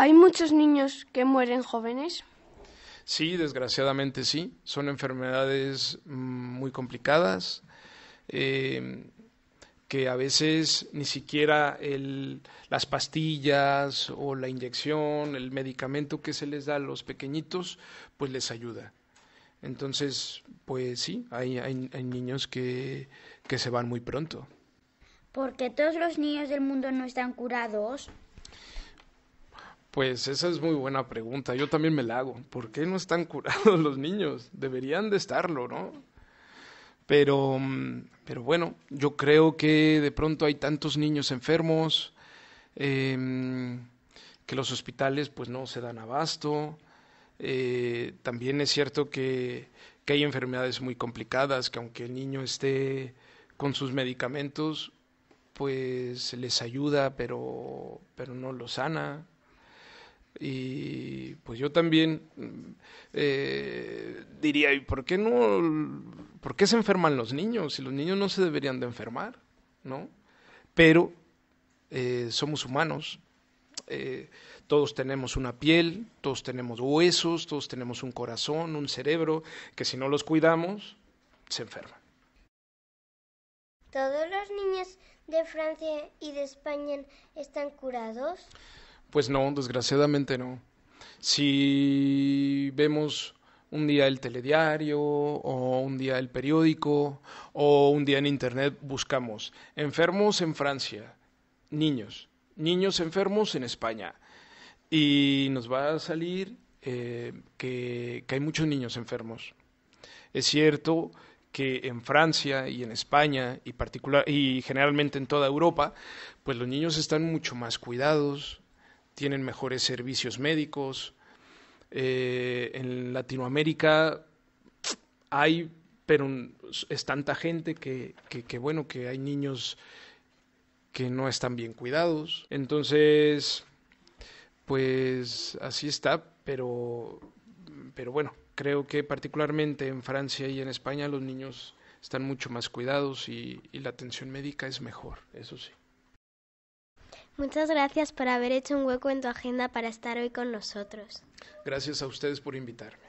¿Hay muchos niños que mueren jóvenes? Sí, desgraciadamente sí. Son enfermedades mm, muy complicadas em, que a veces ni siquiera el, las pastillas o la inyección, el medicamento que se les da a los pequeñitos, pues les ayuda. Entonces, pues sí, hay, niños que, se van muy pronto. Porque todos los niños del mundo no están curados? Pues esa es muy buena pregunta. Yo también me la hago. ¿Por qué no están curados los niños? Deberían de estarlo, ¿no? Pero, mm, pero bueno, yo creo que de pronto hay tantos niños enfermos em, que los hospitales pues no se dan abasto. Eh, también es cierto que, hay enfermedades muy complicadas que aunque el niño esté con sus medicamentos, pues les ayuda, pero, pero no lo sana. Y pues yo también mm, eh, diría, por qué no? ¿Por qué se enferman los niños? Si los niños no se deberían de enfermar, ¿no? Pero eh, somos humanos, eh, todos tenemos una piel, todos tenemos huesos, todos tenemos un corazón, un cerebro, que si no los cuidamos, se enferman. ¿Todos los niños de Francia y de España están curados? Pues no, desgraciadamente no. Si vemos un día el telediario o un día el periódico o un día en internet buscamos enfermos en Francia, niños, niños enfermos en España y nos va a salir eh, que, que hay muchos niños enfermos. Es cierto que en Francia y en España y, particular, y generalmente en toda Europa, pues los niños están mucho más cuidados, tienen mejores servicios médicos. Eh, en Latinoamérica hay, pero es tanta gente que, que, bueno, que hay niños que no están bien cuidados. Entonces, pues así está, pero, pero bueno, creo que particularmente en Francia y en España los niños están mucho más cuidados y la atención médica es mejor, eso sí. Muchas gracias por haber hecho un hueco en tu agenda para estar hoy con nosotros. Gracias a ustedes por invitarme.